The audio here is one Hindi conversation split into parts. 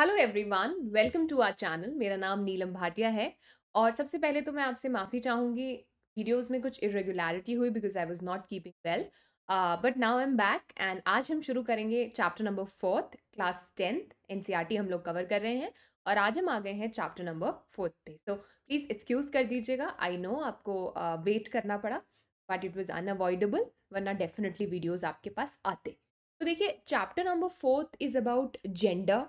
Hello everyone welcome to our channel मेरा नाम नीलम भाटिया है और सबसे पहले तो मैं आपसे माफ़ी चाहूँगी वीडियोस में कुछ इरेगुलरिटी हुई because I was not keeping well but now I am back and आज हम शुरू करेंगे chapter number fourth class tenth NCERT हम लोग कवर कर रहे हैं और आज हम आ गए हैं चैप्टर नंबर फोर्थ पे सो प्लीज़ एक्सक्यूज़ कर दीजिएगा आई नो आपको वेट uh, करना पड़ा बट इट वॉज़ अनअवॉइडेबल वरना डेफिनेटली वीडियोज़ आपके पास आते तो देखिए chapter number fourth is about gender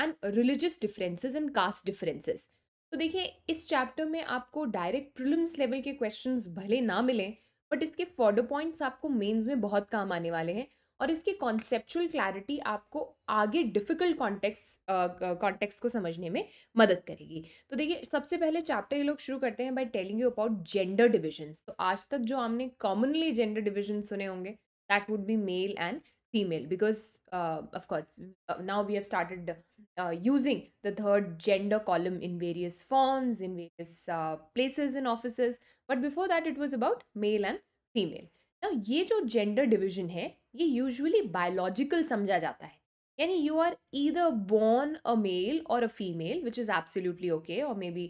and religious differences and caste differences तो देखिए इस चैप्टर में आपको डायरेक्ट प्रिलिम्स लेवल के क्वेश्चन भले ना मिले बट इसके फोडो पॉइंट्स आपको मेन्स में बहुत काम आने वाले हैं और इसकी कॉन्सेप्चुअल क्लैरिटी आपको आगे डिफिकल्ट कॉन्टेक्स कॉन्टेक्स को समझने में मदद करेगी तो देखिए सबसे पहले चैप्टर ये लोग शुरू करते हैं by telling you about gender divisions तो आज तक जो हमने कॉमनली जेंडर डिविजन सुने होंगे that would be male and female because uh, of course uh, now we have started uh, using the third gender column in various forms in various uh, places in offices but before that it was about male and female now ye jo gender division hai ye usually biological samjha jata hai yani you are either born a male or a female which is absolutely okay or maybe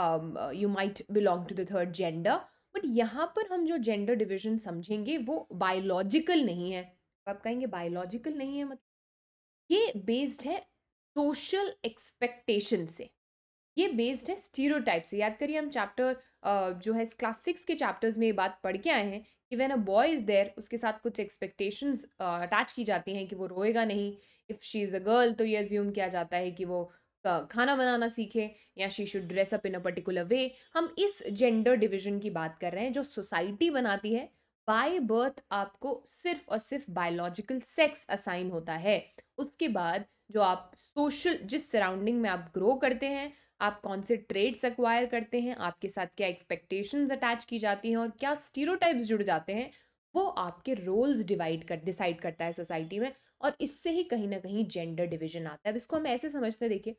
um, uh, you might belong to the third gender But यहाँ पर हम जो जेंडर डिविजन समझेंगे वो बायोलॉजिकल नहीं तो आप कहेंगे बायोलॉजिकल नहीं है मतलब ये बेस्ड है सोशल एक्सपेक्टेशन से ये बेस्ड है स्टीरोटाइप से याद करिए हम चैप्टर जो है क्लास सिक्स के चैप्टर्स में ये बात पढ़ के आए हैं कि when a boy is there उसके साथ कुछ एक्सपेक्टेशंस अटैच की जाती हैं कि वो रोएगा नहीं if she is a girl तो ये अज्यूम किया जाता है कि वो खाना बनाना सीखे या she should dress up in a particular way हम इस जेंडर डिविजन की बात कर रहे हैं जो सोसाइटी बनाती है बाय बर्थ आपको सिर्फ और सिर्फ बायोलॉजिकल सेक्स असाइन होता है उसके बाद जो आप सोशल जिस सराउंडिंग में आप ग्रो करते हैं आप कौन से ट्रेड्स एक्वायर करते हैं आपके साथ क्या एक्सपेक्टेशंस अटैच की जाती हैं और क्या स्टीरोटाइप्स जुड़ जाते हैं वो आपके रोल्स डिवाइड कर डिसाइड करता है सोसाइटी में और इससे ही कहीं ना कहीं जेंडर डिविजन आता है अब इसको हम ऐसे समझते हैं देखिए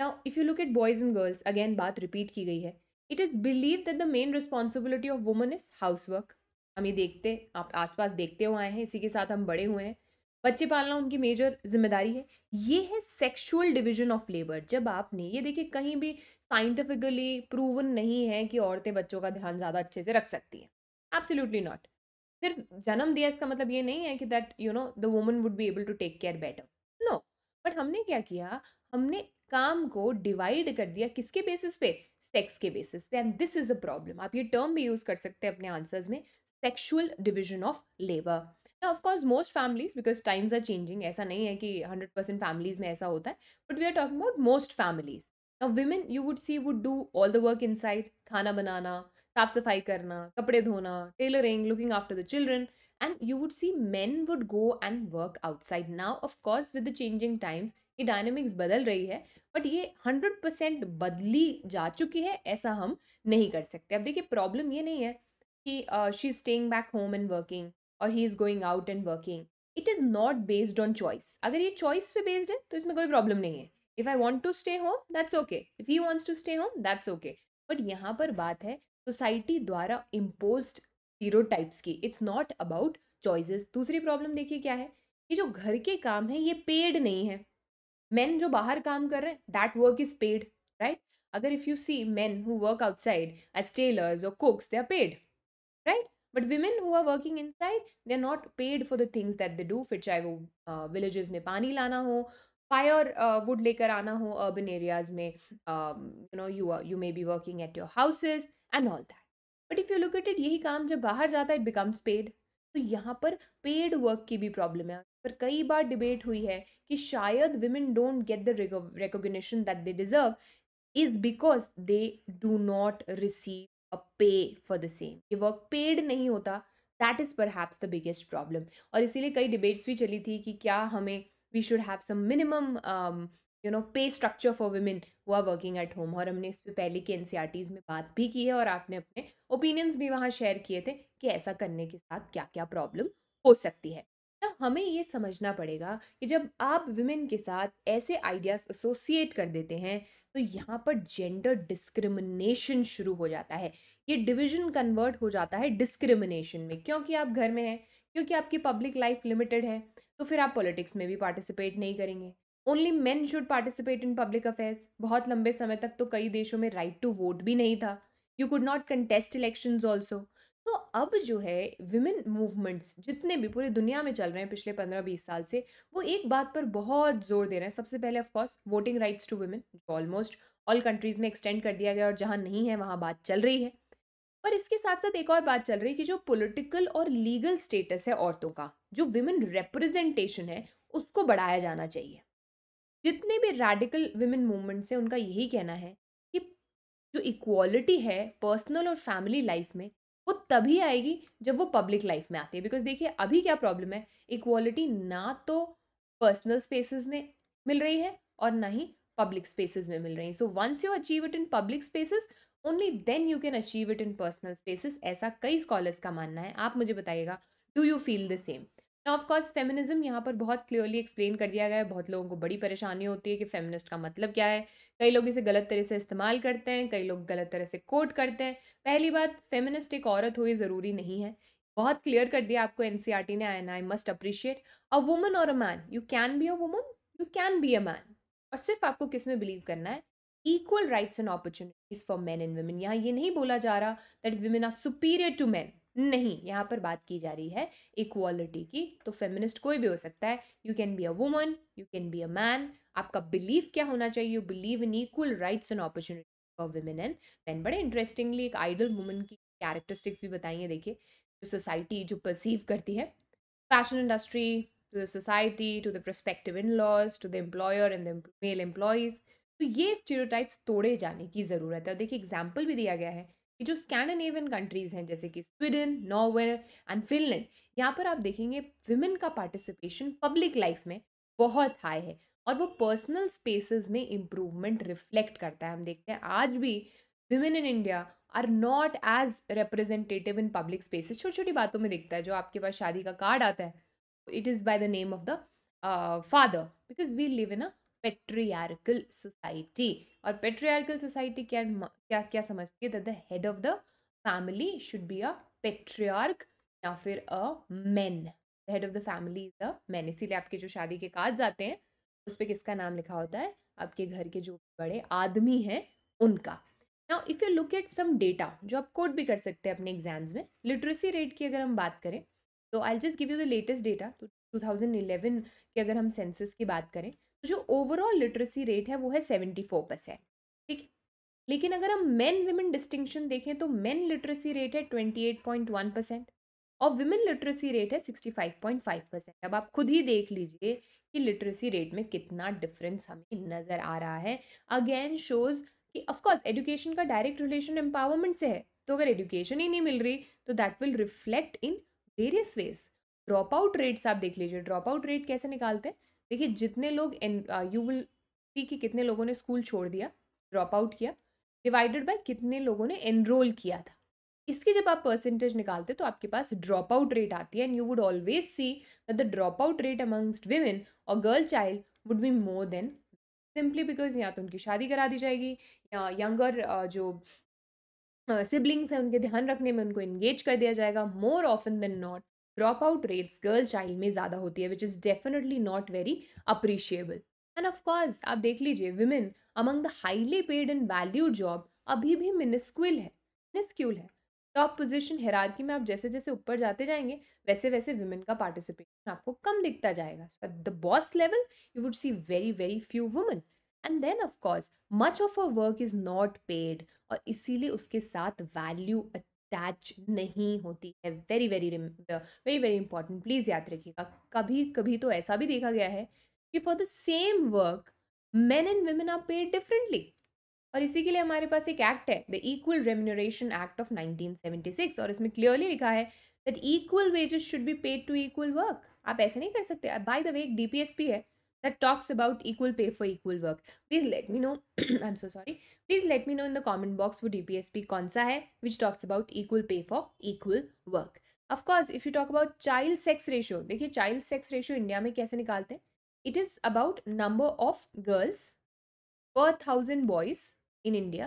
now if you look at boys and girls again बात रिपीट की गई है it is believe that the main responsibility of woman is house work हम ये देखते आप आसपास देखते हुए आए हैं इसी के साथ हम बड़े हुए हैं बच्चे पालना उनकी मेजर जिम्मेदारी है ये है सेक्सुअल डिवीजन ऑफ लेबर जब आपने ये देखिए कहीं भी साइंटिफिकली प्रूवन नहीं है कि औरतें बच्चों का ध्यान ज़्यादा अच्छे से रख सकती हैं एब्सोल्युटली नॉट सिर्फ जन्म दिया इसका मतलब ये नहीं है कि that you know the woman would be able to take care better no but हमने क्या किया हमने काम को डिवाइड कर दिया किसके बेसिस पे सेक्स के बेसिस पे and this is a problem आप ये टर्म भी यूज कर सकते हैं अपने आंसर्स में sexual division of labour of course most families because times are changing ऐसा नहीं है कि हंड्रेड परसेंट फैमिलीज में ऐसा होता है but we are talking about most families women you would see would do all the work inside खाना बनाना साफ सफाई करना कपड़े धोना tailoring looking after the children and you would see man would go and work outside now of course with the changing times ये डायनेमिक्स बदल रही है बट ये हंड्रेड परसेंट बदली जा चुकी है ऐसा हम नहीं कर सकते अब देखिए प्रॉब्लम ये नहीं है कि she is staying back home and working और he is going out and working it is not based on choice अगर ये चॉइस पे बेस्ड है तो इसमें कोई प्रॉब्लम नहीं है if I want to stay home that's okay if he wants to stay home that's okay but यहाँ पर बात है सोसाइटी द्वारा इम्पोज जीरो टाइप्स की इट्स नॉट अबाउट चॉइसेस दूसरी प्रॉब्लम देखिए क्या है ये जो घर के काम है ये पेड नहीं है मैन जो बाहर काम कर रहे हैं that work is paid right अगर if you see man who work outside as tailors और cooks they are paid right but women who are working inside they're not paid for the things that they do फिर चाहे वो विलेजेस में पानी लाना हो फायर वुड लेकर आना हो अर्बन एरियाज में you know you you may be working at your houses and all that but if you look at it यही काम जब बाहर जाता है इट बिकम्स पेड तो यहाँ पर पेड वर्क की भी प्रॉब्लम है पर कई बार डिबेट हुई है कि शायद women don't get the recognition that they deserve is because they do not receive a pay for the same ये वर्क पेड नहीं होता that is perhaps the biggest problem और इसीलिए कई डिबेट्स भी चली थी कि क्या हमें we should have some minimum you know pay structure for women हुआ वर्किंग एट होम और हमने इस पर पहले के एन में बात भी की है और आपने अपने ओपिनियंस भी वहाँ शेयर किए थे कि ऐसा करने के साथ क्या क्या प्रॉब्लम हो सकती है हमें ये समझना पड़ेगा कि जब आप विमेन के साथ ऐसे आइडियाज़ एसोसिएट कर देते हैं तो यहाँ पर जेंडर डिस्क्रिमिनेशन शुरू हो जाता है ये डिवीजन कन्वर्ट हो जाता है डिस्क्रिमिनेशन में क्योंकि आप घर में हैं क्योंकि आपकी पब्लिक लाइफ लिमिटेड है तो फिर आप पॉलिटिक्स में भी पार्टिसिपेट नहीं करेंगे only man should participate in public affairs बहुत लंबे समय तक तो कई देशों में राइट टू वोट भी नहीं था you could not contest election also तो अब जो है विमेन मूवमेंट्स जितने भी पूरी दुनिया में चल रहे हैं पिछले पंद्रह बीस साल से वो एक बात पर बहुत जोर दे रहे हैं सबसे पहले of course voting rights to women जो ऑलमोस्ट ऑल कंट्रीज़ में एक्सटेंड कर दिया गया और जहाँ नहीं है वहाँ बात चल रही है पर इसके साथ साथ एक और बात चल रही है कि जो पोलिटिकल और लीगल स्टेटस है औरतों का जो विमेन रिप्रेजेंटेशन है उसको बढ़ाया जाना चाहिए जितने भी रेडिकल विमेन मूवमेंट्स हैं उनका यही कहना है कि जो इक्वालिटी है पर्सनल और फैमिली लाइफ में वो तभी आएगी जब वो पब्लिक लाइफ में आती है बिकॉज देखिए अभी क्या प्रॉब्लम है इक्वालिटी ना तो पर्सनल स्पेसेस में मिल रही है और ना ही पब्लिक स्पेसेस में मिल रही है so once you achieve it in public spaces only then you can achieve it in personal spaces ऐसा कई स्कॉलर्स का मानना है आप मुझे बताइएगा do you feel the same ना ऑफकोर्स फेमिनिज्म यहाँ पर बहुत क्लियरली एक्सप्लेन कर दिया गया है बहुत लोगों को बड़ी परेशानी होती है कि फेमिनिस्ट का मतलब क्या है कई लोग इसे गलत तरह से इस्तेमाल करते हैं कई लोग गलत तरह से कोट करते हैं पहली बात फेमिनिस्ट एक औरत हो ये ज़रूरी नहीं है बहुत क्लियर कर दिया आपको एन e ने and I must appreciate a woman और a man you can be a woman you can be a man और सिर्फ आपको किस में बिलीव करना है equal rights and opportunities for man and women यहाँ ये नहीं बोला जा रहा that women are superior to man नहीं यहाँ पर बात की जा रही है इक्वालिटी की तो फेमिनिस्ट कोई भी हो सकता है you can be a woman you can be a man आपका बिलीव क्या होना चाहिए you believe in equal rights and opportunity for women and man बड़े इंटरेस्टिंगली एक आइडल वुमेन की कैरेक्टरिस्टिक्स भी बताई है देखिए जो सोसाइटी जो परसीव करती है fashion industry to the society to the prospective in laws to the employer and the male employees तो ये स्टीरियोटाइप्स तोड़े जाने की ज़रूरत है और देखिए एग्जाम्पल भी दिया गया है ये जो स्कैंडिनेवियन कंट्रीज़ हैं जैसे कि स्वीडन नॉर्वे एंड फिनलैंड यहाँ पर आप देखेंगे विमेन का पार्टिसिपेशन पब्लिक लाइफ में बहुत हाई है और वो पर्सनल स्पेसेस में इम्प्रूवमेंट रिफ्लेक्ट करता है हम देखते हैं आज भी women in India are not as representative in public spaces छोटी छोटी बातों में दिखता है जो आपके पास शादी का कार्ड आता है it is by the name of the father because we live in a patriarchal society और पेट्रियारिकल सोसाइटी क्या क्या क्या समझती है that the head of the family should be a patriarch या फिर a man head of the family is a man इसीलिए आपके जो शादी के कार्ड आते हैं उस पर किसका नाम लिखा होता है आपके घर के जो बड़े आदमी हैं उनका now if you look at some data जो आप कोट भी कर सकते हैं अपने एग्जाम्स में लिटरेसी रेट की अगर हम बात करें तो I just give you the latest data तो 2011 की अगर हम सेंसस की बात करें जो ओवरऑल लिटरेसी रेट है वो है सेवेंटी फोर परसेंट ठीक लेकिन अगर हम मेन वुमेन डिस्टिंक्शन देखें तो मेन लिटरेसी रेट है twenty eight point one percent और वुमेन लिटरेसी रेट है sixty five point five percent अब आप खुद ही देख लीजिए कि लिटरेसी रेट में कितना डिफरेंस हमें नज़र आ रहा है अगेन शोज़ कि ऑफकोर्स एजुकेशन का डायरेक्ट रिलेशन एम्पावरमेंट से है तो अगर एजुकेशन ही नहीं मिल रही तो that will reflect in various ways drop out rates आप देख लीजिए ड्रॉप आउट रेट कैसे निकालते हैं देखिए जितने लोग यू विल सी कि कितने लोगों ने स्कूल छोड़ दिया ड्रॉप आउट किया डिवाइडेड बाय कितने लोगों ने एनरोल किया था इसकी जब आप परसेंटेज निकालते तो आपके पास ड्रॉप आउट रेट आती है and you would always see that the drop out rate amongst women और girl child would be more than simply because या तो उनकी शादी करा दी जाएगी या यंगर जो सिबलिंग्स हैं उनके ध्यान रखने में उनको इंगेज कर दिया जाएगा more often than not drop out rates girl child में ज़्यादा होती है which is definitely not very appreciable and of course आप देख लीजिए women among the highly paid and value job अभी भी मिनिस्क्यूल है मिनिस्क्यूल है टॉप पोजिशन हेरारकी में आप जैसे जैसे ऊपर जाते जाएंगे वैसे वैसे वुमेन का पार्टिसिपेशन आपको कम दिखता जाएगा at the boss level you would see very very few women and then of course much of a work is not paid और इसीलिए उसके साथ वैल्यू अटैच नहीं होती है very very very very important please याद रखिएगा कभी कभी तो ऐसा भी देखा गया है कि for the same work man and women are paid differently और इसी के लिए हमारे पास एक एक्ट है the equal remuneration act of 1976 और इसमें क्लियरली लिखा है that equal wages should be paid to equal work आप ऐसे नहीं कर सकते बाय द वे एक डीपीएसपी है that talks about equal pay for equal work please let me know i'm so sorry please let me know in the comment box what dpsp konsa hai which talks about equal pay for equal work of course if you talk about child sex ratio dekhiye child sex ratio india mein kaise nikalte hain it is about number of girls per 1000 boys in India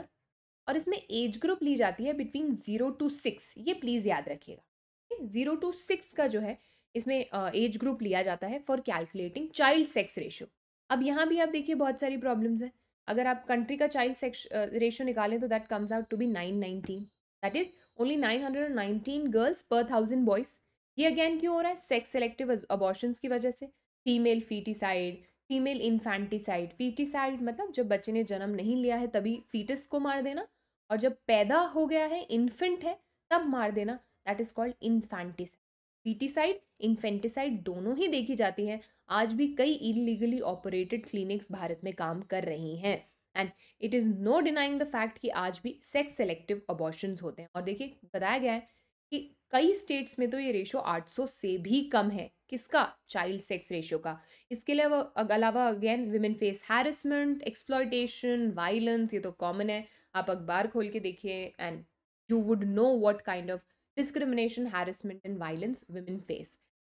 aur isme age group li jati hai between 0 to 6 ye please yaad rakhiyega 0 to 6 ka jo hai इसमें एज ग्रुप लिया जाता है for calculating child sex ratio अब यहाँ भी आप देखिए बहुत सारी प्रॉब्लम्स हैं अगर आप कंट्री का चाइल्ड सेक्स रेशियो निकालें तो that comes out to be nine nineteen that is only nine hundred and nineteen girls per thousand boys ये अगेन क्यों हो रहा है सेक्स सेलेक्टिव अबॉर्शन की वजह से female foeticide female infanticide foeticide मतलब जब बच्चे ने जन्म नहीं लिया है तभी फीटस को मार देना और जब पैदा हो गया है इन्फेंट है तब मार देना that is called infanticide foeticide infanticide दोनों ही देखी जाती है आज भी कई इलीगली ऑपरेटेड क्लिनिक्स भारत में काम कर रही हैं and it is no denying the fact कि आज भी सेक्स सेलेक्टिव अबॉर्शन होते हैं और देखिए बताया गया है कि कई स्टेट्स में तो ये रेशो 800 से भी कम है किसका चाइल्ड सेक्स रेशो का इसके अलावा अलावा again women face harassment exploitation violence ये तो कॉमन है आप अखबार खोल के देखिए and you would know what kind of discrimination harassment and violence women face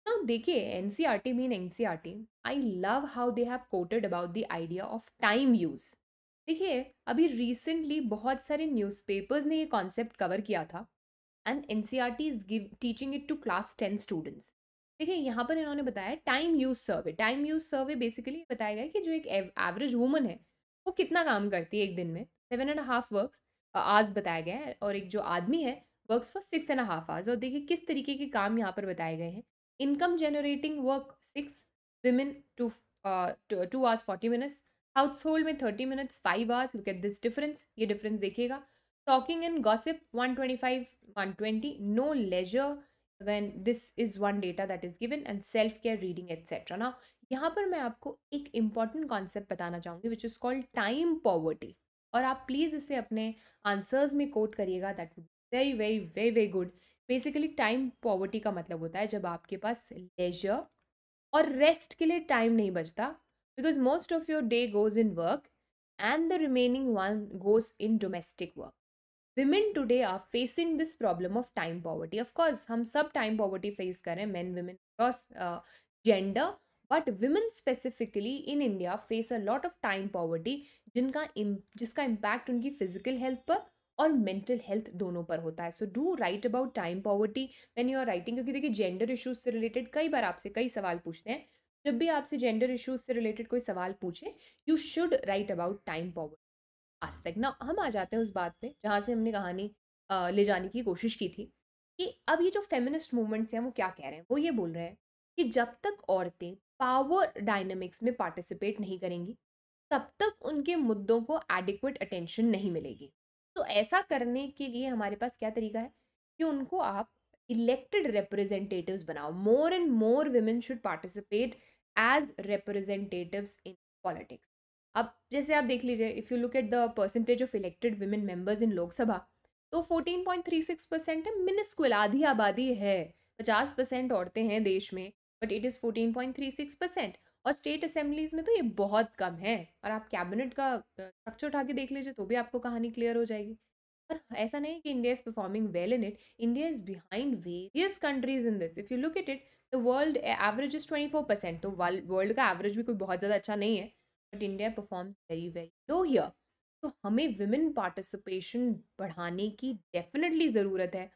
Now, देखिए T mean T I love how they have quoted about the idea of time use देखिए अभी रिसेंटली बहुत सारे न्यूज़पेपर्स ने ये कॉन्सेप्ट कवर किया था and N C R T is give teaching it to class ten students देखिए यहाँ पर इन्होंने बताया time use survey time use survey basically बताया गया कि जो एक एवरेज वूमन है वो कितना काम करती है एक दिन में seven and half work hours बताया गया है और एक जो आदमी है works for six and half hours और देखिए किस तरीके के काम यहाँ पर बताए गए हैं income generating work six women two two hours forty minutes household में thirty minutes five hours look at this difference ये डिफरेंस देखिएगा talking in gossip one twenty five one twenty no leisure again this is one data that is given and self care reading etcetera ना यहाँ पर मैं आपको एक इम्पॉर्टेंट कॉन्सेप्ट बताना चाहूँगी which is called time poverty और आप प्लीज़ इसे अपने आंसर्स में कोट करिएगा that would very very very very good basically time poverty का मतलब होता है जब आपके पास लेजर और रेस्ट के लिए टाइम नहीं बचता because most of your day goes in work and the remaining one goes in domestic work women today are facing this problem of time poverty of course हम सब टाइम पॉवर्टी फेस करें man women across gender but women specifically in India face a lot of time poverty जिनका जिसका इम्पैक्ट उनकी फिजिकल हेल्थ पर और मेंटल हेल्थ दोनों पर होता है so do write about time poverty when you are writing क्योंकि देखिए जेंडर इशूज से रिलेटेड कई बार आपसे कई सवाल पूछते हैं जब भी आपसे जेंडर इशूज से रिलेटेड कोई सवाल पूछे you should write about time poverty aspect ना हम आ जाते हैं उस बात में जहाँ से हमने कहानी आ, ले जाने की कोशिश की थी कि अब ये जो फेमिनिस्ट मूवमेंट्स हैं वो क्या कह रहे हैं वो ये बोल रहे हैं कि जब तक औरतें पावर डायनेमिक्स में पार्टिसिपेट नहीं करेंगी तब तक उनके मुद्दों को एडिक्वेट अटेंशन नहीं मिलेगी तो ऐसा करने के लिए हमारे पास क्या तरीका है कि उनको आप इलेक्टेड रिप्रेजेंटेटिव्स बनाओ more and more women should participate as representatives in politics अब जैसे आप देख लीजिए if you look at the percentage of elected women members in Lok Sabha तो 14.36 परसेंट है मिनिस्कुल आधी आबादी है 50 परसेंट औरतें हैं देश में बट इट इज़ 14.36 परसेंट और स्टेट असेंबलीज में तो ये बहुत कम है और आप कैबिनेट का स्ट्रक्चर उठा के देख लीजिए तो भी आपको कहानी क्लियर हो जाएगी पर ऐसा नहीं कि India is performing well in it India is behind various countries in this if you look it it the world average is twenty four percent तो वर्ल्ड का एवरेज भी कोई बहुत ज़्यादा अच्छा नहीं है but India performs very very low here तो हमें विमेन पार्टिसिपेशन बढ़ाने की डेफिनेटली ज़रूरत है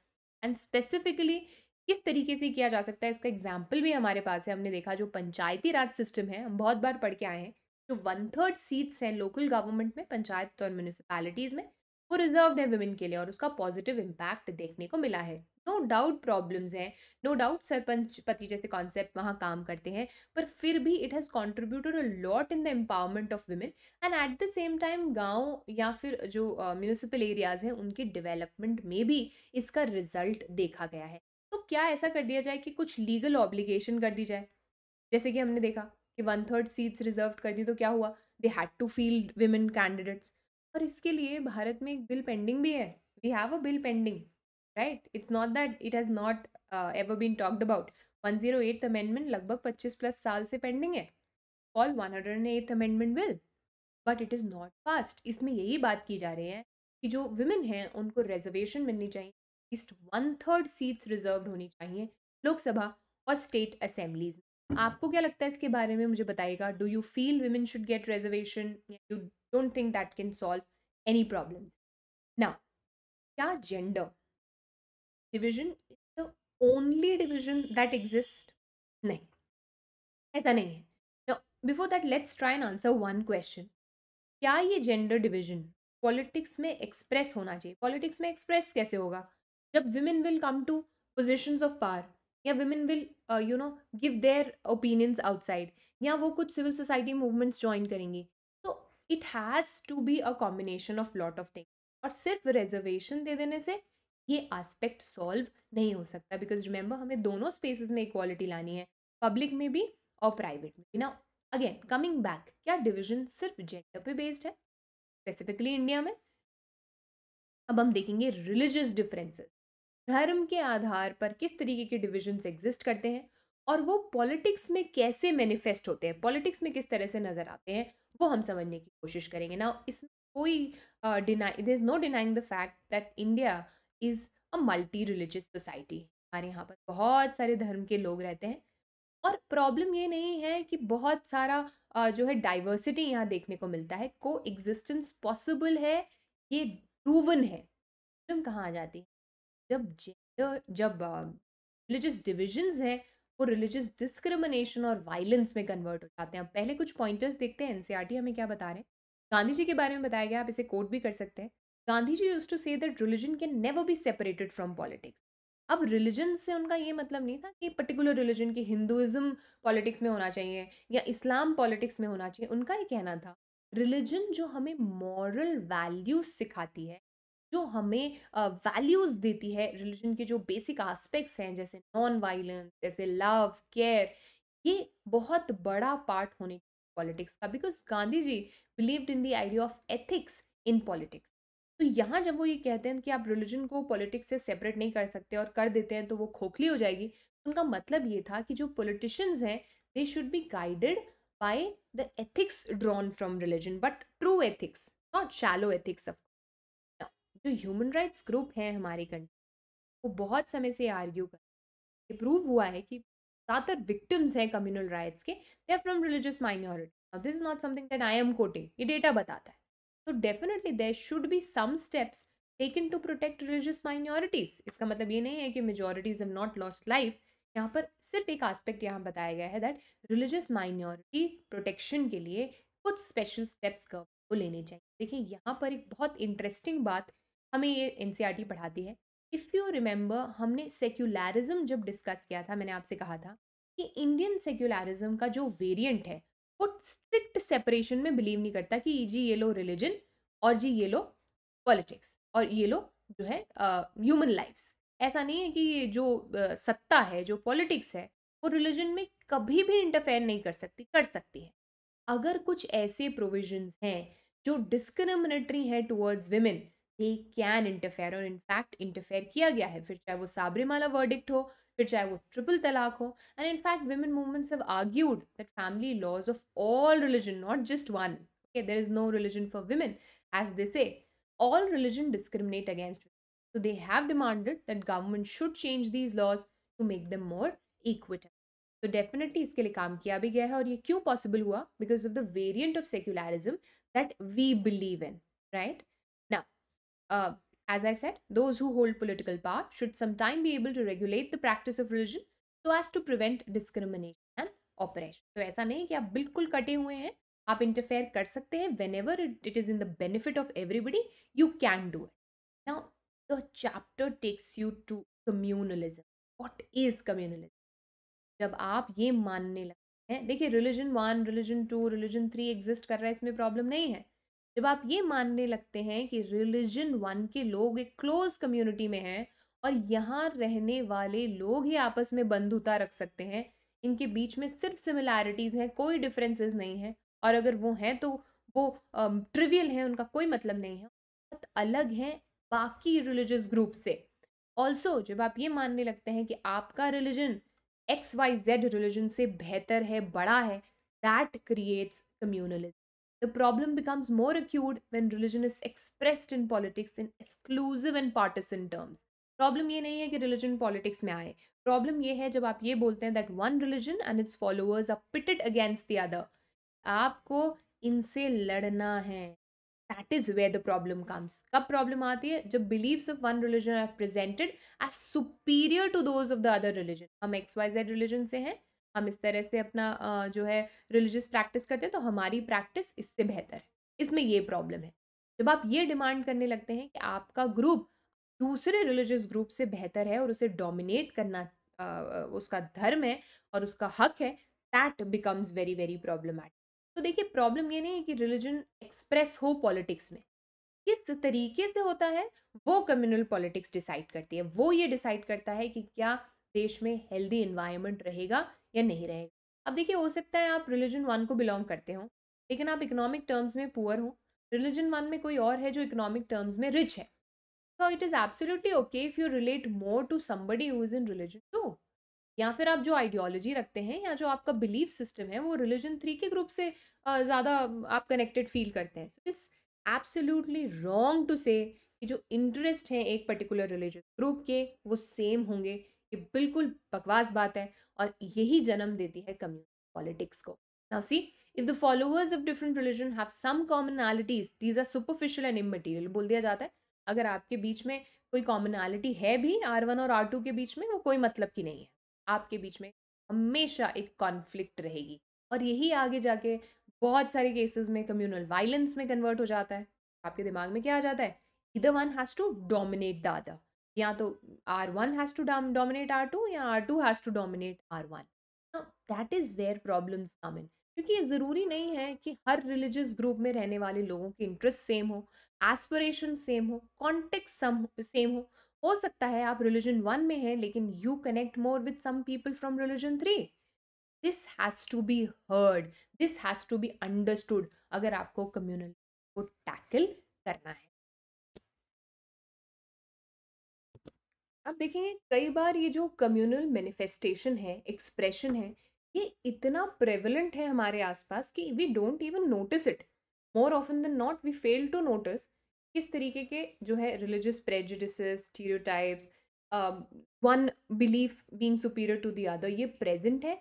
एंड स्पेसिफिकली किस तरीके से किया जा सकता है इसका एग्जाम्पल भी हमारे पास है हमने देखा जो पंचायती राज सिस्टम है हम बहुत बार पढ़ के आए हैं जो वन थर्ड सीट्स हैं लोकल गवर्नमेंट में पंचायत और म्यूनिसपैलिटीज़ में वो रिजर्व है वुमेन के लिए और उसका पॉजिटिव इम्पैक्ट देखने को मिला है नो डाउट प्रॉब्लम्स हैं नो डाउट सरपंच पति जैसे कॉन्सेप्ट वहाँ काम करते हैं पर फिर भी it has contributed a lot in the empowerment of women and at the same time गांव या फिर जो म्यूनिसिपल एरियाज़ हैं उनके डेवलपमेंट में भी इसका रिजल्ट देखा गया है तो क्या ऐसा कर दिया जाए कि कुछ लीगल ऑब्लिगेशन कर दी जाए जैसे कि हमने देखा कि वन थर्ड सीट्स रिजर्व कर दी तो क्या हुआ they had to field women candidates और इसके लिए भारत में एक बिल पेंडिंग भी है we have a bill pending right it's not that it has not ever been talked about one zero eight amendment लगभग पच्चीस प्लस साल से पेंडिंग है all one hundred and eight amendment bill but it is not fast इसमें यही बात की जा रही है कि जो वुमेन हैं उनको रिजर्वेशन मिलनी चाहिए at least one third seats reserve होनी चाहिए लोकसभा और स्टेट असेंबलीज में आपको क्या लगता है इसके बारे में मुझे बताइएगा do you feel women should get reservation you don't think that can solve any problem ना क्या gender division is the only division that exist नहीं ऐसा नहीं है before that let's try and answer one question क्या ये जेंडर डिविजन पॉलिटिक्स में एक्सप्रेस होना चाहिए पॉलिटिक्स में एक्सप्रेस कैसे होगा जब women will come to position of power या women will you know give their opinions outside या वो कुछ सिविल सोसाइटी मूवमेंट्स ज्वाइन करेंगी तो it has to be a combination of lot of thing और सिर्फ रिजर्वेशन दे देने से ये आस्पेक्ट सॉल्व नहीं हो सकता बिकॉज रिमेंबर हमें दोनों स्पेसिस में इक्वालिटी लानी है पब्लिक में भी और प्राइवेट में भी ना अगेन कमिंग बैक क्या डिविजन सिर्फ जेंडर पे बेस्ड है स्पेसिफिकली इंडिया में अब हम देखेंगे रिलीजियस डिफरेंसेस धर्म के आधार पर किस तरीके के डिविजन्स एग्जिस्ट करते हैं और वो पॉलिटिक्स में कैसे मैनिफेस्ट होते हैं पॉलिटिक्स में किस तरह से नज़र आते हैं वो हम समझने की कोशिश करेंगे ना इसमें कोई deny is no denying the fact that India is a multi religious society हमारे यहाँ पर बहुत सारे धर्म के लोग रहते हैं और प्रॉब्लम ये नहीं है कि बहुत सारा जो है डाइवर्सिटी यहाँ देखने को मिलता है को एग्जिस्टेंस पॉसिबल है ये प्रूवन है प्रॉब्लम कहाँ आ जाती है जब जेंडर जब रिलीजियस डिविजन्स है वो रिलीजियस डिस्क्रिमिनेशन और वायलेंस में कन्वर्ट हो जाते हैं पहले कुछ पॉइंटर्स देखते हैं एन e हमें क्या बता रहे हैं गांधी जी के बारे में बताया गया आप इसे कोट भी कर सकते हैं Gandhi ji use to say that religion can never be separated from politics अब रिलीजन से उनका ये मतलब नहीं था कि पर्टिकुलर रिलीजन की हिंदुज़म पॉलिटिक्स में होना चाहिए या इस्लाम पॉलिटिक्स में होना चाहिए उनका ये कहना था रिलीजन जो हमें मॉरल वैल्यूज सिखाती है जो हमें वैल्यूज़ देती है रिलीजन के जो बेसिक आस्पेक्ट्स हैं जैसे नॉन वायलेंस जैसे लव केयर ये बहुत बड़ा पार्ट होने पॉलिटिक्स का because Gandhi ji believed in the idea of ethics in politics तो यहाँ जब वो ये कहते हैं कि आप रिलीजन को पॉलिटिक्स से सेपरेट नहीं कर सकते और कर देते हैं तो वो खोखली हो जाएगी तो उनका मतलब ये था कि जो पोलिटिशन्स हैं they should be guided by the ethics drawn from religion but true ethics not shallow ethics of जो ह्यूमन राइट्स ग्रुप हैं हमारे कंट्री वो बहुत समय से आर्ग्यू कर ये प्रूव हुआ है कि ज़्यादातर विक्टिम्स हैं कम्युनल राइट्स के they are from religious minority this is not something that I am quoting ये डेटा बताता है तो definitely there should be some steps taken to protect religious minorities इसका मतलब ये नहीं है कि majorities have not lost life यहाँ पर सिर्फ एक आस्पेक्ट यहाँ बताया गया है दैट रिलीजियस माइनॉरिटी प्रोटेक्शन के लिए कुछ स्पेशल स्टेप्स को लेने चाहिए देखिए यहाँ पर एक बहुत इंटरेस्टिंग बात हमें ये एन e पढ़ाती है इफ़ यू रिमेंबर हमने सेक्युलरिज्म जब डिस्कस किया था मैंने आपसे कहा था कि इंडियन सेक्युलरिज्म का जो वेरिएंट है वो स्ट्रिक्ट सेपरेशन में बिलीव नहीं करता कि जी ये लो रिलीजन और जी ये लो पॉलिटिक्स और ये लो जो है ह्यूमन uh, लाइफ्स ऐसा नहीं है कि ये जो uh, सत्ता है जो पॉलिटिक्स है वो रिलीजन में कभी भी इंटरफेयर नहीं कर सकती कर सकती है अगर कुछ ऐसे प्रोविजन हैं जो डिस्क्रिमिनेटरी हैं towards women they can interfere और इनफैक्ट इंटरफेयर किया गया है फिर चाहे वो साबरीमाला वर्डिक्ट हो फिर चाहे वो ट्रिपल तलाक हो and in fact women movements have argued that family laws of all religion not just one okay there is no religion for women as they say all religion discriminate against so they have demanded that government should change these laws to make them more equitable तो डेफिनेटली इसके लिए काम किया भी गया है और ये क्यों पॉसिबल हुआ because of the variant of secularism that we believe in right Uh, as I said, those who hold political power should sometime be able to regulate the practice of religion so as to prevent discrimination and oppression. So, ऐसा नहीं कि आप बिल्कुल कटे हुए हैं आप इंटरफेयर कर सकते हैं whenever it is in the benefit of everybody you can do it now the chapter takes you to communalism what is communalism जब आप ये मानने लगते हैं देखिए religion one religion two religion three exist कर रहा है इसमें प्रॉब्लम नहीं है जब आप ये मानने लगते हैं कि रिलीजन वन के लोग एक क्लोज कम्युनिटी में हैं और यहाँ रहने वाले लोग ही आपस में बंधुता रख सकते हैं इनके बीच में सिर्फ सिमिलैरिटीज़ हैं कोई डिफरेंसेस नहीं है और अगर वो हैं तो वो ट्रिवियल हैं उनका कोई मतलब नहीं है बहुत अलग हैं बाकी रिलीजस ग्रुप से ऑल्सो जब आप ये मानने लगते हैं कि आपका religion X Y Z religion से बेहतर है बड़ा है that creates communalism The problem becomes more acute when religion is expressed in politics in exclusive and partisan terms. Problem ये नहीं है कि रिलीजन पॉलिटिक्स में आए प्रॉब्लम ये है जब आप ये बोलते हैं that one religion and its followers are pitted against the other आपको इनसे लड़ना है that is where the problem comes कब प्रॉब्लम आती है जब beliefs of one religion are presented as superior to those of the other religion हम एक्स वाई जेड रिलीजन से हैं हम इस तरह से अपना जो है रिलीजियस प्रैक्टिस करते हैं तो हमारी प्रैक्टिस इससे बेहतर है इसमें ये प्रॉब्लम है जब आप ये डिमांड करने लगते हैं कि आपका ग्रुप दूसरे रिलीजियस ग्रुप से बेहतर है और उसे डोमिनेट करना उसका धर्म है और उसका हक है that becomes very very problematic तो देखिए प्रॉब्लम ये नहीं है कि रिलीजन एक्सप्रेस हो पॉलिटिक्स में किस तरीके से होता है वो कम्युनल पॉलिटिक्स डिसाइड करती है वो ये डिसाइड करता है कि क्या देश में हेल्दी इन्वायरमेंट रहेगा या नहीं रहेगा अब देखिए हो सकता है आप रिलीजन वन को बिलोंग करते हो लेकिन आप इकोनॉमिक टर्म्स में पुअर हो रिलीजन वन में कोई और है जो इकोनॉमिक टर्म्स में रिच है सो तो it is absolutely okay if you relate more to somebody who is in religion two या फिर आप जो आइडियोलॉजी रखते हैं या जो आपका बिलीफ सिस्टम है वो रिलीजन थ्री के ग्रुप से ज़्यादा आप कनेक्टेड फील करते हैं so it's absolutely wrong to say कि जो इंटरेस्ट हैं एक पर्टिकुलर रिलीजन ग्रुप के वो सेम होंगे ये बिल्कुल बकवास बात है और यही जन्म देती है कम्युनिटी पॉलिटिक्स को now see if the followers of different religion have some commonalities these are superficial and immaterial बोल दिया जाता है अगर आपके बीच में कोई कॉमनैलिटी है भी आर वन और आर टू के बीच में वो कोई मतलब की नहीं है आपके बीच में हमेशा एक कॉन्फ्लिक्ट रहेगी और यही आगे जाके बहुत सारे केसेस में कम्युनल वायलेंस में कन्वर्ट हो जाता है आपके दिमाग में क्या आ जाता है इधर one has to dominate the other या तो R one has to dominate R two या R two has to dominate R one that is where problem come in क्योंकि ये ज़रूरी नहीं है कि हर रिलीजियस ग्रुप में रहने वाले लोगों के इंटरेस्ट सेम हो एस्परेशन सेम हो कॉन्टेक्ट सम सेम हो हो सकता है आप रिलीजन वन में हैं लेकिन you connect more with some people from religion three this has to be heard this has to be understood अगर आपको कम्युनल को टैकल करना है आप देखेंगे कई बार ये जो कम्युनल मैनिफेस्टेशन है एक्सप्रेशन है ये इतना प्रेवलेंट है हमारे आसपास कि we don't even notice it more often than not we fail to notice किस तरीके के जो है religious prejudices stereotypes one belief being superior to the other ये प्रेजेंट है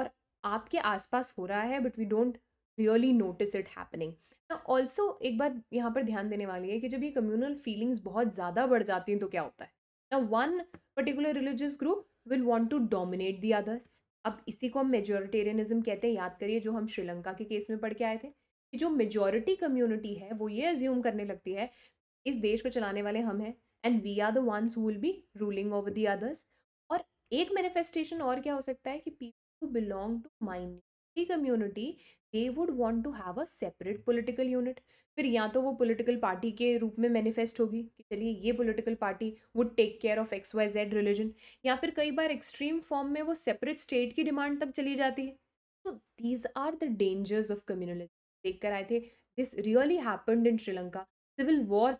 और आपके आसपास हो रहा है but we don't really notice it happening also एक बात यहाँ पर ध्यान देने वाली है कि जब ये कम्युनल फीलिंग्स बहुत ज़्यादा बढ़ जाती हैं तो क्या होता है ना one particular religious group will want to dominate the others अब इसी को हम मेजोरिटेरियनिज्म कहते हैं याद करिए जो हम श्रीलंका के केस में पढ़ के आए थे कि जो मेजोरिटी कम्युनिटी है वो ये एज्यूम करने लगती है इस देश को चलाने वाले हम हैं and we are the ones who will be ruling over the others और एक मैनिफेस्टेशन और क्या हो सकता है कि people who belong to minority community they would want to have a separate political unit फिर या तो वो पॉलिटिकल पार्टी के रूप में मैनिफेस्ट होगी कि चलिए ये political party would take care of X Y Z religion या फिर कई बार एक्सट्रीम फॉर्म में वो सेपरेट स्टेट की डिमांड तक चली जाती है तो these are the dangers of communalism देख कर आए थे this really happened in Sri Lanka civil war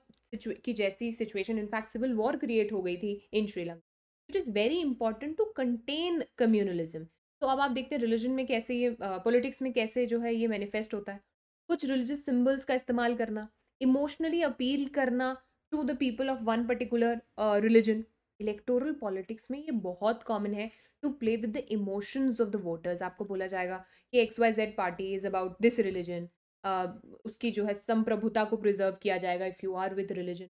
की जैसी situation in fact civil war create हो गई थी in Sri Lanka it is very important to contain communalism तो अब आप देखते हैं रिलीजन में कैसे ये पॉलिटिक्स में कैसे जो है ये मैनिफेस्ट होता है कुछ रिलीजियस सिम्बल्स का इस्तेमाल करना इमोशनली अपील करना to the people of one particular religion electoral politics में ये बहुत कॉमन है to play with the emotions of the voters आपको बोला जाएगा कि X Y Z party is about this religion उसकी जो है संप्रभुता को प्रिजर्व किया जाएगा if you are with religion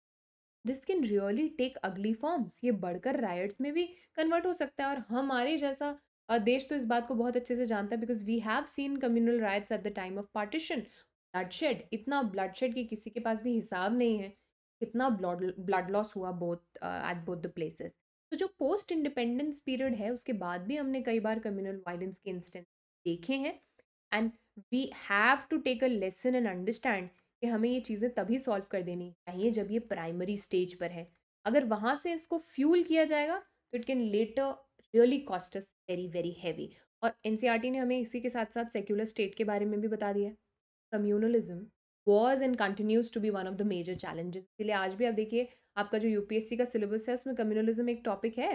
this can really take ugly forms ये बढ़कर राइट्स में भी कन्वर्ट हो सकता है और हमारे जैसा और देश तो इस बात को बहुत अच्छे से जानता है because we have seen communal riots at the time of partition bloodshed इतना ब्लडशेड कि किसी के पास भी हिसाब नहीं है कितना ब्लड ब्लड लॉस हुआ both at both the places तो जो पोस्ट इंडिपेंडेंस पीरियड है उसके बाद भी हमने कई बार कम्युनल वायलेंस के इंस्टेंस देखे हैं and we have to take a lesson and understand कि हमें ये चीज़ें तभी सॉल्व कर देनी चाहिए जब ये प्राइमरी स्टेज पर है अगर वहाँ से इसको फ्यूल किया जाएगा तो it can later really cost us very very heavy और एन e ने हमें इसी के साथ साथ सेक्युलर स्टेट के बारे में भी बता दिया communalism was and continues to be one of the major challenges इसलिए आज भी आप देखिए आपका जो यूपीएससी का सिलेबस है उसमें कम्युनलिज्म एक टॉपिक है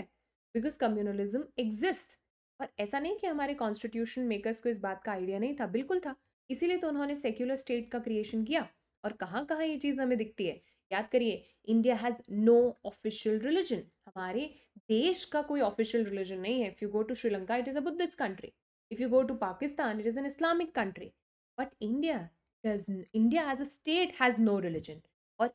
बिकॉज कम्युनलिज्म एग्जिस्ट और ऐसा नहीं कि हमारे कॉन्स्टिट्यूशन मेकर्स को इस बात का आइडिया नहीं था बिल्कुल था इसीलिए तो उन्होंने सेक्युलर स्टेट का क्रिएशन किया और कहाँ कहाँ ये चीज़ हमें दिखती है याद करिए India has no official religion हमारे देश का कोई ऑफिशियल रिलीजन नहीं है if you go to Sri Lanka it is a Buddhist country if you go to Pakistan it is an Islamic country but India does India as a state has no religion और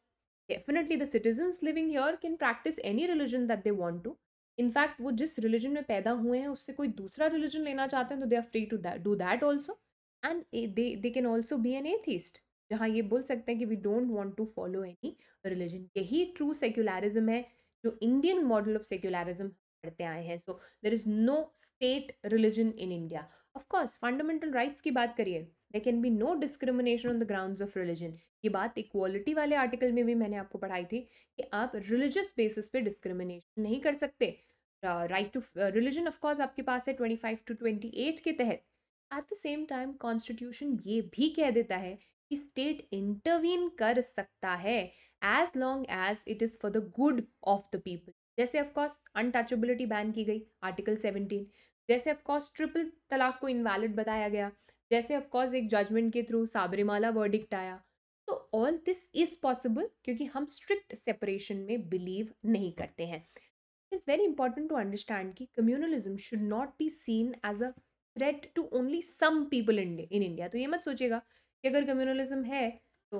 definitely the citizens living here can practice any religion that they want to in fact वो जिस रिलीजन में पैदा हुए हैं उससे कोई दूसरा रिलीजन लेना चाहते हैं तो they are free to do that also and they they can also be an atheist जहाँ ये बोल सकते हैं कि we don't want to follow any religion यही ट्रू सेक्युलरिज्म है जो इंडियन मॉडल ऑफ सेक्युलरिज्म पढ़ते आए हैं so there is no state religion in India of course fundamental rights की बात करिए there can be no discrimination on the ground of religion ये बात इक्वालिटी वाले आर्टिकल में भी मैंने आपको पढ़ाई थी कि आप रिलीजियस बेसिस पे डिस्क्रिमिनेशन नहीं कर सकते राइट टू रिलीजन ऑफकोर्स आपके पास है twenty five to twenty eight के तहत at the same time constitution ये भी कह देता है स्टेट इंटरवीन कर सकता है as long as it is for the good of the people जैसे ऑफकोर्स अनटचेबिलिटी बैन की गई आर्टिकल सेवनटीन जैसे ऑफकोर्स ट्रिपल तलाक को इनवैलिड बताया गया जैसे ऑफकोर्स एक जजमेंट के थ्रू साबरीमाला वर्डिक्ट आया तो ऑल दिस इज पॉसिबल क्योंकि हम स्ट्रिक्ट सेपरेशन में बिलीव नहीं करते हैं it's very important to understand कि communalism should not be seen as a threat to only some people in India तो ये मत सोचेगा अगर कम्युनलिज्म है तो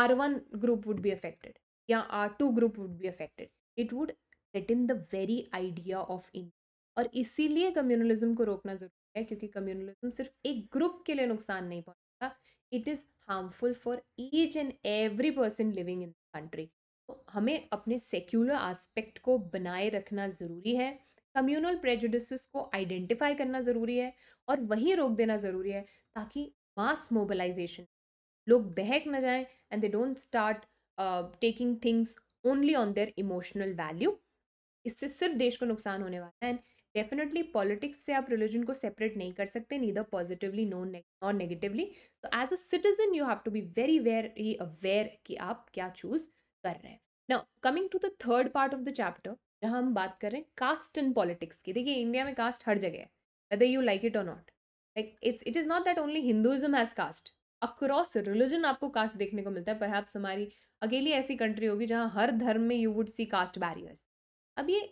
R one group would be affected या R two group would be affected it would set in the very idea of India और इसीलिए कम्युनलिज्म को रोकना जरूरी है क्योंकि कम्युनलिज्म सिर्फ एक ग्रुप के लिए नुकसान नहीं पहुंचता it is harmful for each and every person living in country तो हमें अपने सेक्युलर आस्पेक्ट को बनाए रखना ज़रूरी है कम्युनल प्रेजुडिस को आइडेंटिफाई करना ज़रूरी है और वहीं रोक देना ज़रूरी है ताकि मास मोबिलाइजेशन लोग बहक न जाएं and they don't start taking things only on their emotional value इससे सिर्फ देश को नुकसान होने वाला है एंड डेफिनेटली पॉलिटिक्स से आप रिलीजन को सेपरेट नहीं कर सकते नीदर पॉजिटिवली नो और नेगेटिवली तो as a citizen you have to be very very aware कि आप क्या चूज कर रहे हैं ना coming to the third part of the chapter जहाँ हम बात कर रहे हैं कास्ट इन पॉलिटिक्स की देखिए इंडिया में कास्ट हर जगह है वेदर यू लाइक इट और not like it's it is not that only Hinduism has caste across religion आपको कास्ट देखने को मिलता है पर हमारी अकेली ऐसी कंट्री होगी जहाँ हर धर्म में you would see caste barriers अब ये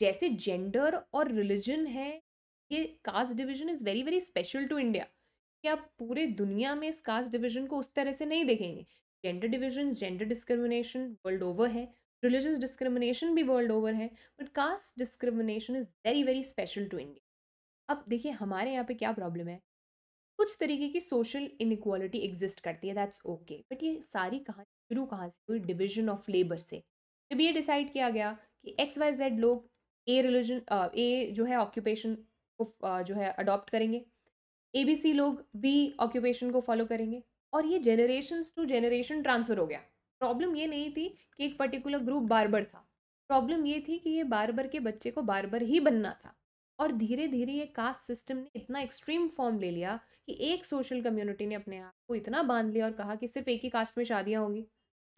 जैसे जेंडर और रिलीजन है ये caste division is very very special to India कि आप पूरे दुनिया में इस कास्ट डिविजन को उस तरह से नहीं देखेंगे gender division gender discrimination world over है रिलीजियस डिस्क्रिमिनेशन भी वर्ल्ड ओवर है but caste discrimination is very very special to India अब देखिए हमारे यहाँ पे क्या प्रॉब्लम है कुछ तरीके की सोशल इनक्वालिटी एग्जिस्ट करती है दैट्स ओके बट ये सारी कहानी शुरू कहाँ से हुई डिविजन ऑफ लेबर से जब ये डिसाइड किया गया कि एक्स वाई जेड लोग ए रिलीजन ए जो है ऑक्यूपेशन को uh, जो है अडॉप्ट करेंगे ए बी सी लोग बी ऑक्यूपेशन को फॉलो करेंगे और ये जनरेशन टू जनरेशन ट्रांसफ़र हो गया प्रॉब्लम ये नहीं थी कि एक पर्टिकुलर ग्रुप बार बार था प्रॉब्लम ये थी कि ये बार बार के बच्चे को बार बार ही बनना था और धीरे धीरे ये कास्ट सिस्टम ने इतना एक्सट्रीम फॉर्म ले लिया कि एक सोशल कम्युनिटी ने अपने आप को इतना बांध लिया और कहा कि सिर्फ एक ही कास्ट में शादियाँ होंगी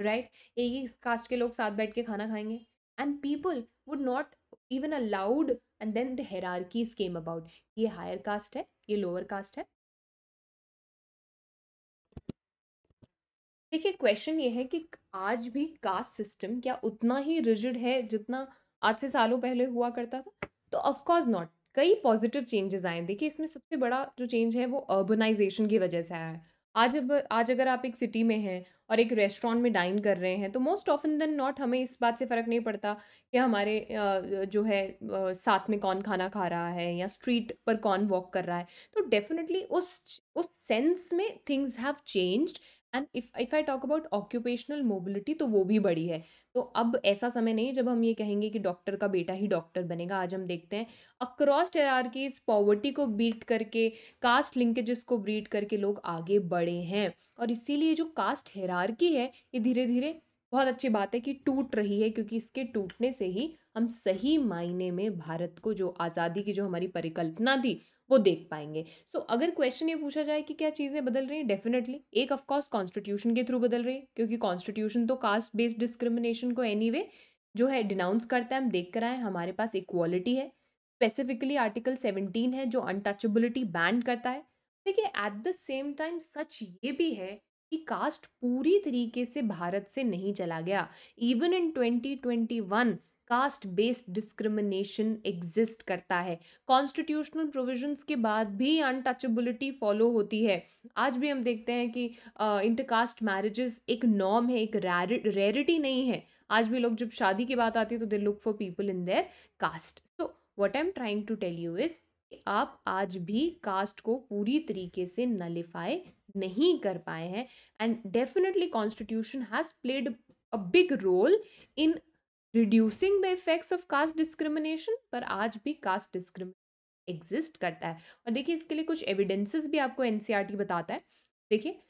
राइट एक ही कास्ट के लोग साथ बैठ के खाना खाएंगे and people would not even allowed and then the hierarchies came about ये हायर कास्ट है ये लोअर कास्ट है देखिए क्वेश्चन ये है कि आज भी कास्ट सिस्टम क्या उतना ही रिजिड है जितना आज से सालों पहले हुआ करता था तो ऑफकोर्स नॉट कई पॉजिटिव चेंजेस आए देखिए इसमें सबसे बड़ा जो चेंज है वो अर्बनाइजेशन की वजह से आया है आज अब आज अगर आप एक सिटी में हैं और एक रेस्टोरेंट में डाइन कर रहे हैं तो मोस्ट ऑफन देन नॉट हमें इस बात से फ़र्क नहीं पड़ता कि हमारे जो है साथ में कौन खाना खा रहा है या स्ट्रीट पर कौन वॉक कर रहा है तो डेफिनेटली उस उस सेंस में things have changed and if if I talk about occupational mobility तो वो भी बड़ी है तो अब ऐसा समय नहीं जब हम ये कहेंगे कि डॉक्टर का बेटा ही डॉक्टर बनेगा आज हम देखते हैं अक्रॉस इस पॉवर्टी को बीट करके कास्ट लिंकेजेस को ब्रीट करके लोग आगे बढ़े हैं और इसीलिए जो कास्ट की है ये धीरे धीरे बहुत अच्छी बात है कि टूट रही है क्योंकि इसके टूटने से ही हम सही मायने में भारत को जो आज़ादी की जो हमारी परिकल्पना थी वो देख पाएंगे सो so, अगर क्वेश्चन ये पूछा जाए कि क्या चीज़ें बदल रही हैं डेफिनेटली एक ऑफकोर्स कॉन्स्टिट्यूशन के थ्रू बदल रही है क्योंकि कॉन्स्टिट्यूशन तो कास्ट बेस्ड डिस्क्रिमिनेशन को एनी anyway, जो है डिनाउंस करता है हम देख कर आए हमारे पास इक्वालिटी है स्पेसिफिकली आर्टिकल सेवनटीन है जो अनटचेबिलिटी बैन करता है देखिए एट द सेम टाइम सच ये भी है कि कास्ट पूरी तरीके से भारत से नहीं चला गया even in twenty caste based discrimination exist करता है कॉन्स्टिट्यूशनल प्रोविजंस के बाद भी अनटचेबिलिटी फॉलो होती है आज भी हम देखते हैं कि इंटरकास्ट मैरिजेस एक नॉर्म है एक रेरिटी नहीं है आज भी लोग जब शादी की बात आती है तो they look for people in their caste so what I am trying to tell you is आप आज भी कास्ट को पूरी तरीके से नलीफाई नहीं कर पाए हैं and definitely constitution has played a big role in reducing the effects of caste discrimination पर आज भी कास्ट डिस्क्रिमिनेशन एग्जिस्ट करता है और देखिए इसके लिए कुछ एविडेंसेस भी आपको एनसीईआरटी e बताता है देखिए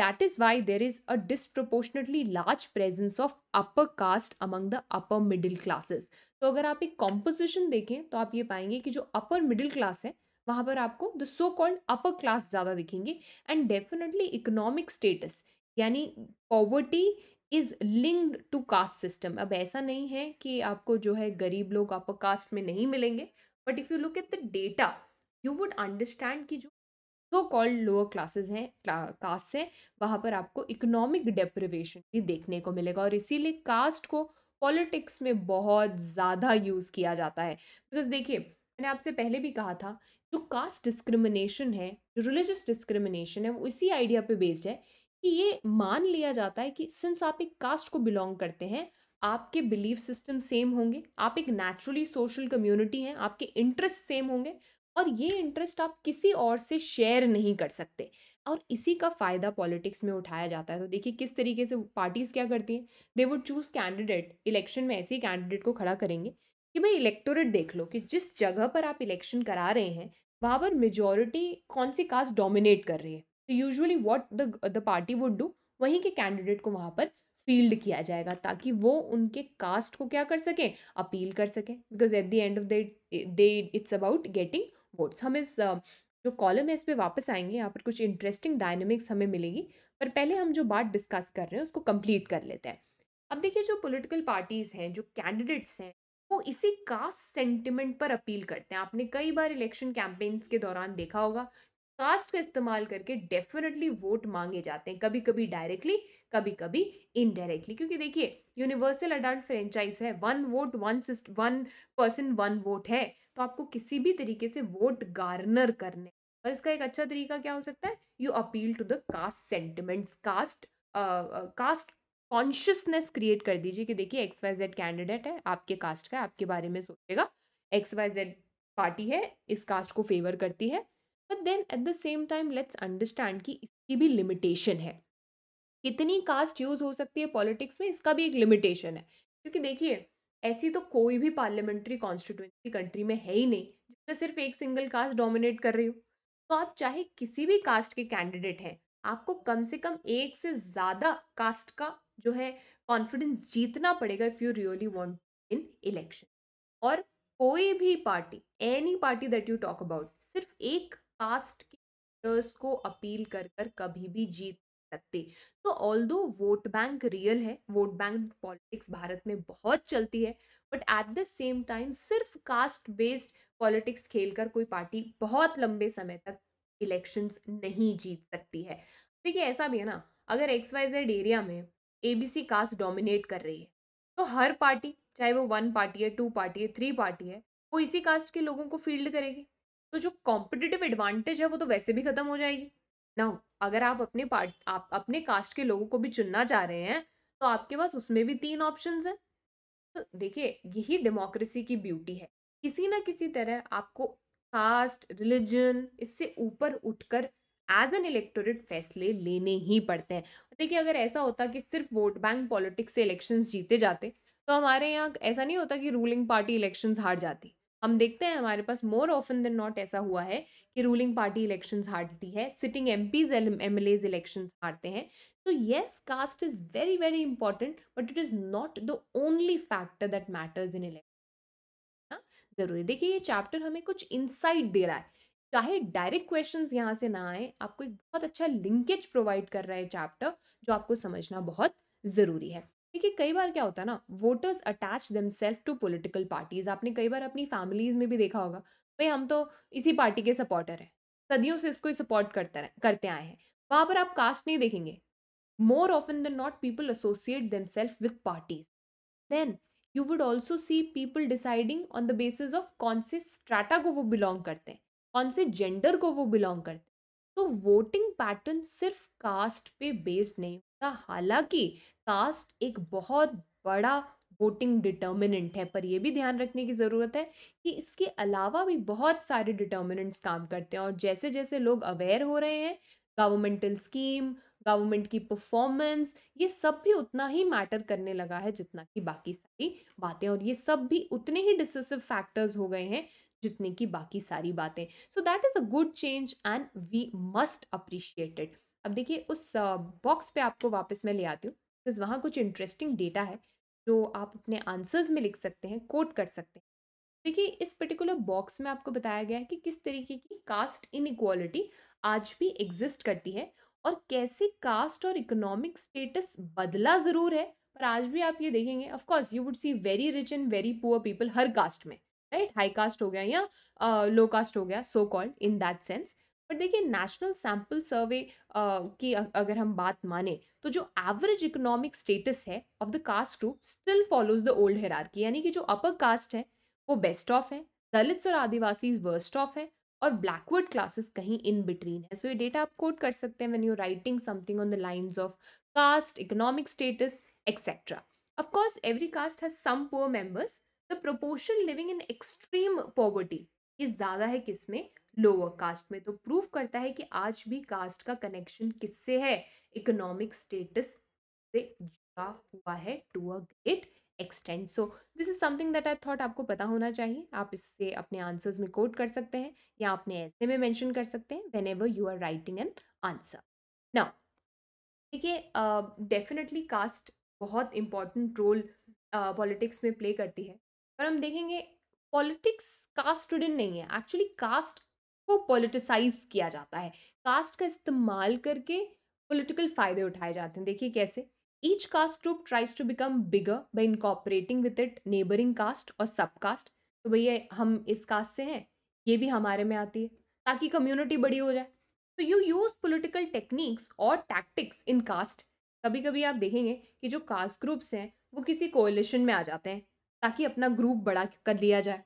that is why there is a disproportionately large presence of upper caste among the upper middle classes तो अगर आप एक कॉम्पोजिशन देखें तो आप ये पाएंगे कि जो अपर मिडिल क्लास है वहाँ पर आपको the so called upper class ज़्यादा दिखेंगे एंड डेफिनेटली इकोनॉमिक स्टेटस यानी poverty is linked to caste system अब ऐसा नहीं है कि आपको जो है गरीब लोग अपर कास्ट में नहीं मिलेंगे but if you look at the data you would understand कि जो सो कॉल्ड लोअर क्लासेस हैं कास्ट से वहाँ पर आपको इकोनॉमिक डिप्रिवेशन भी देखने को मिलेगा और इसीलिए कास्ट को पॉलिटिक्स में बहुत ज़्यादा यूज़ किया जाता है बिकॉज देखिए मैंने आपसे पहले भी कहा था जो कास्ट डिस्क्रिमिनेशन है जो रिलीजियस डिस्क्रिमिनेशन है वो इसी आइडिया पे बेस्ड है कि ये मान लिया जाता है कि सिंस आप एक कास्ट को बिलोंग करते हैं आपके बिलीफ सिस्टम सेम होंगे आप एक नेचुरली सोशल कम्युनिटी हैं आपके इंटरेस्ट सेम होंगे और ये इंटरेस्ट आप किसी और से शेयर नहीं कर सकते और इसी का फ़ायदा पॉलिटिक्स में उठाया जाता है तो देखिए किस तरीके से पार्टीज़ क्या करती हैं they would choose candidate election में ऐसे कैंडिडेट को खड़ा करेंगे कि भाई इलेक्टोरेट देख लो कि जिस जगह पर आप इलेक्शन करा रहे हैं वहाँ पर मेजोरिटी कौन सी कास्ट डोमिनेट कर रही है तो usually what the the party would do वहीं के कैंडिडेट को वहाँ पर फील्ड किया जाएगा ताकि वो उनके कास्ट को क्या कर सकें अपील कर सकें because at the end of they it's about getting votes हम इस जो कॉलम है इस पर वापस आएंगे यहाँ पर कुछ इंटरेस्टिंग डायनेमिक्स हमें मिलेगी पर पहले हम जो बात डिस्कस कर रहे हैं उसको कंप्लीट कर लेते हैं अब देखिए जो पॉलिटिकल पार्टीज़ हैं जो कैंडिडेट्स हैं वो इसी कास्ट सेंटिमेंट पर अपील करते हैं आपने कई बार इलेक्शन कैंपेन्स के दौरान देखा होगा कास्ट का इस्तेमाल करके डेफिनेटली वोट मांगे जाते हैं कभी कभी डायरेक्टली कभी कभी इनडायरेक्टली क्योंकि देखिए यूनिवर्सल अडल्ट फ्रेंचाइज है वन वोट वन सिस्ट वन पर्सन वन वोट है तो आपको किसी भी तरीके से वोट गार्नर करने और इसका एक अच्छा तरीका क्या हो सकता है you appeal to the caste sentiments caste caste consciousness create कर दीजिए कि देखिए एक्स वाई जेड कैंडिडेट है आपके कास्ट का है आपके बारे में सोचेगा एक्स वाई जेड पार्टी है इस कास्ट को फेवर करती है but then at the same time let's understand कि इसकी भी लिमिटेशन है कितनी कास्ट यूज़ हो सकती है पॉलिटिक्स में इसका भी एक लिमिटेशन है क्योंकि देखिए ऐसी तो कोई भी पार्लियामेंट्री कॉन्स्टिट्यूंसी कंट्री में है ही नहीं जिसमें सिर्फ एक सिंगल कास्ट डोमिनेट कर रही हो तो आप चाहे किसी भी कास्ट के कैंडिडेट हैं आपको कम से कम एक से ज़्यादा कास्ट का जो है कॉन्फिडेंस जीतना पड़ेगा if you really want in election और कोई भी party any party that you talk about सिर्फ एक कास्ट के वोटर्स को अपील कर कर कभी भी जीत सकते तो although vote bank real है वोट बैंक पॉलिटिक्स भारत में बहुत चलती है but at the same time सिर्फ कास्ट बेस्ड पॉलिटिक्स खेलकर कोई पार्टी बहुत लंबे समय तक इलेक्शंस नहीं जीत सकती है देखिए ऐसा भी है ना अगर एक्स वाई जेड एरिया में A B C caste dominate कर रही है तो हर पार्टी चाहे वो वन पार्टी है टू पार्टी है थ्री पार्टी है वो इसी कास्ट के लोगों को फील्ड करेगी तो जो कॉम्पिटिटिव एडवांटेज है वो तो वैसे भी खत्म हो जाएगी ना अगर आप अपने पार्ट आप अपने कास्ट के लोगों को भी चुनना चाह रहे हैं तो आपके पास उसमें भी तीन ऑप्शन हैं तो देखिए यही डेमोक्रेसी की ब्यूटी है किसी ना किसी तरह आपको कास्ट रिलीजन इससे ऊपर उठकर एज एन इलेक्टोरेट फैसले लेने ही पड़ते हैं देखिए अगर ऐसा होता कि सिर्फ वोट बैंक पॉलिटिक्स से इलेक्शंस जीते जाते तो हमारे यहाँ ऐसा नहीं होता कि रूलिंग पार्टी इलेक्शंस हार जाती हम देखते हैं हमारे पास मोर ऑफन देन नॉट ऐसा हुआ है कि रूलिंग पार्टी इलेक्शंस हारती है sitting MPs MLAs elections हारते हैं तो yes caste is very very important but it is not the only factor that matters in election ज़रूरी देखिए ये चैप्टर हमें कुछ इंसाइट दे रहा है चाहे डायरेक्ट क्वेश्चन यहाँ से ना आए आपको एक बहुत अच्छा लिंकेज प्रोवाइड कर रहा है चैप्टर जो आपको समझना बहुत ज़रूरी है देखिए कई बार क्या होता है ना voters attach themselves to political parties आपने कई बार अपनी फैमिलीज में भी देखा होगा भाई हम तो इसी पार्टी के सपोर्टर हैं सदियों से इसको ही सपोर्ट करते रहे- करते आए हैं वहां पर आप कास्ट नहीं देखेंगे more often the not people associate themselves with parties then you would also see people deciding on the basis of कौन से स्ट्राटा को वो बिलोंग करते हैं कौन से जेंडर को वो बिलोंग करते हैं तो वोटिंग पैटर्न सिर्फ कास्ट पे बेस्ड नहीं हालांकि कास्ट एक बहुत बड़ा वोटिंग डिटर्मिनेंट है पर यह भी ध्यान रखने की ज़रूरत है कि इसके अलावा भी बहुत सारे डिटर्मिनेंट्स काम करते हैं और जैसे जैसे लोग अवेयर हो रहे हैं गवर्नमेंटल स्कीम गवर्नमेंट की परफॉर्मेंस ये सब भी उतना ही मैटर करने लगा है जितना कि बाकी सारी बातें और ये सब भी उतने ही डिसिसिव फैक्टर्स हो गए हैं जितने की बाकी सारी बातें so that is a good change and we must appreciate it अब देखिए उस बॉक्स पे आपको वापस मैं ले आती हूँ बिकॉज तो वहाँ कुछ इंटरेस्टिंग डेटा है जो आप अपने आंसर्स में लिख सकते हैं कोट कर सकते हैं देखिए इस पर्टिकुलर बॉक्स में आपको बताया गया है कि किस तरीके की कास्ट इनक्वालिटी आज भी एग्जिस्ट करती है और कैसे कास्ट और इकोनॉमिक स्टेटस बदला ज़रूर है पर आज भी आप ये देखेंगे of course you would see very rich and very poor people हर कास्ट में राइट हाई कास्ट हो गया या लो uh, कास्ट हो गया so called in that sense पर देखिए नेशनल सैम्पल सर्वे की अगर हम बात माने तो जो एवरेज इकोनॉमिक स्टेटस है of the caste group still follows the old hierarchy यानी कि जो अपर कास्ट है वो बेस्ट ऑफ है दलित्स और आदिवासीज वर्स्ट ऑफ है और ब्लैकवर्ड क्लासेस कहीं इन बिटवीन है सो ये डेटा आप कोट कर सकते हैं when you writing something on the lines of caste economic status etcetera of course every caste has some poor poor the proportion living in extreme poverty ये ज़्यादा है किसमें लोअर कास्ट में तो प्रूव करता है कि आज भी कास्ट का कनेक्शन किससे है इकोनॉमिक स्टेटस से जुड़ा हुआ है to a great extent so this is something that I thought आपको पता होना चाहिए आप इससे अपने आंसर्स में कोट कर सकते हैं या अपने ऐसे में मैंशन कर सकते हैं whenever you are writing an answer ना देखिए डेफिनेटली कास्ट बहुत इंपॉर्टेंट रोल पॉलिटिक्स में प्ले करती है पर हम देखेंगे पॉलिटिक्स कास्ट स्टूडेंट नहीं है एक्चुअली कास्ट को पॉलिटिसाइज किया जाता है कास्ट का इस्तेमाल करके पॉलिटिकल फायदे उठाए जाते हैं देखिए कैसे each caste group tries to become bigger by incorporating with it neighbouring caste और सब कास्ट तो भैया हम इस कास्ट से हैं ये भी हमारे में आती है ताकि कम्युनिटी बड़ी हो जाए तो यू यूज पोलिटिकल टेक्निक्स और टैक्टिक्स इन कास्ट कभी कभी आप देखेंगे कि जो कास्ट ग्रुप्स हैं वो किसी कोलिशन में आ जाते हैं ताकि अपना ग्रुप बड़ा कर लिया जाए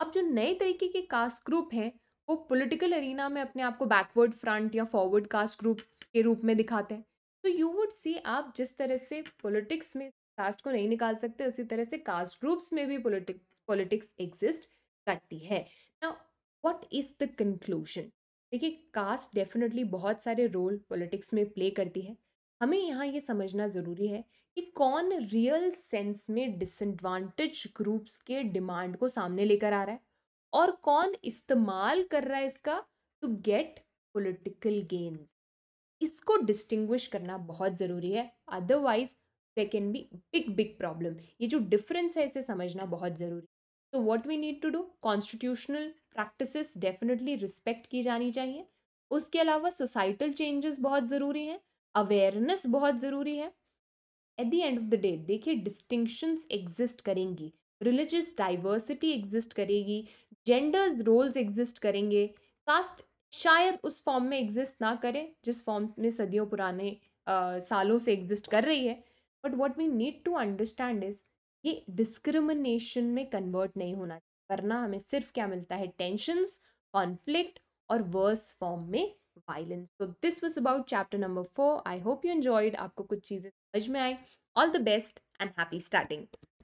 अब जो नए तरीके के कास्ट ग्रुप हैं वो पॉलिटिकल अरिना में अपने आप को बैकवर्ड फ्रंट या फॉरवर्ड कास्ट ग्रुप के रूप में दिखाते हैं तो यू वुड सी आप जिस तरह से पॉलिटिक्स में कास्ट को नहीं निकाल सकते उसी तरह से कास्ट ग्रुप्स में भी पॉलिटिक्स पॉलिटिक्स एग्जिस्ट करती है ना वट इज द कंक्लूजन देखिए कास्ट डेफिनेटली बहुत सारे रोल पॉलिटिक्स में प्ले करती है हमें यहाँ ये समझना ज़रूरी है कि कौन रियल सेंस में डिसएडवांटेज ग्रुप्स के डिमांड को सामने लेकर आ रहा है और कौन इस्तेमाल कर रहा है इसका टू गेट पोलिटिकल गेन्स इसको डिस्टिंग्विश करना बहुत ज़रूरी है otherwise they can be big big problem ये जो डिफरेंस है इसे समझना बहुत ज़रूरी तो what we need to do constitutional practices definitely respect की जानी चाहिए उसके अलावा सोसाइटल चेंजेस बहुत ज़रूरी हैं अवेयरनेस बहुत ज़रूरी है at the end of the day देखिए डिस्टिंक्शंस एग्जिस्ट करेंगी रिलीजियस डाइवर्सिटी एग्जिस्ट करेगी जेंडर्स रोल्स एग्जिस्ट करेंगे कास्ट शायद उस फॉर्म में एग्जिस्ट ना करे जिस फॉर्म में सदियों पुराने आ, सालों से एग्जिस्ट कर रही है but what we need to understand is ये डिस्क्रिमिनेशन में कन्वर्ट नहीं होना चाहिए वरना हमें सिर्फ क्या मिलता है टेंशन कॉन्फ्लिक्ट और वर्स फॉर्म में violence so this was about chapter number four I hope you enjoyed आपको कुछ चीज़ें समझ में आई all the best and happy starting